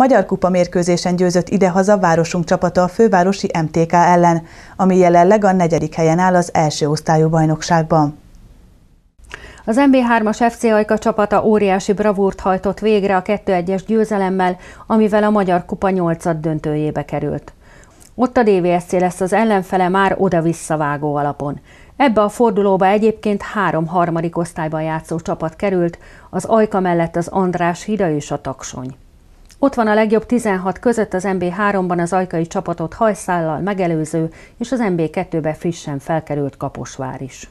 Magyar Kupa mérkőzésen győzött idehaza városunk csapata a fővárosi MTK ellen, ami jelenleg a negyedik helyen áll az első osztályú bajnokságban. Az MB3-as FC Ajka csapata óriási bravúrt hajtott végre a 2-1-es győzelemmel, amivel a Magyar Kupa 8 döntőjébe került. Ott a DVSC lesz az ellenfele már oda-visszavágó alapon. Ebbe a fordulóba egyébként három harmadik osztályban játszó csapat került, az Ajka mellett az András Hida és a Taksony. Ott van a legjobb 16 között az MB3-ban az ajkai csapatot hajszállal megelőző, és az MB2-be frissen felkerült Kaposvár is.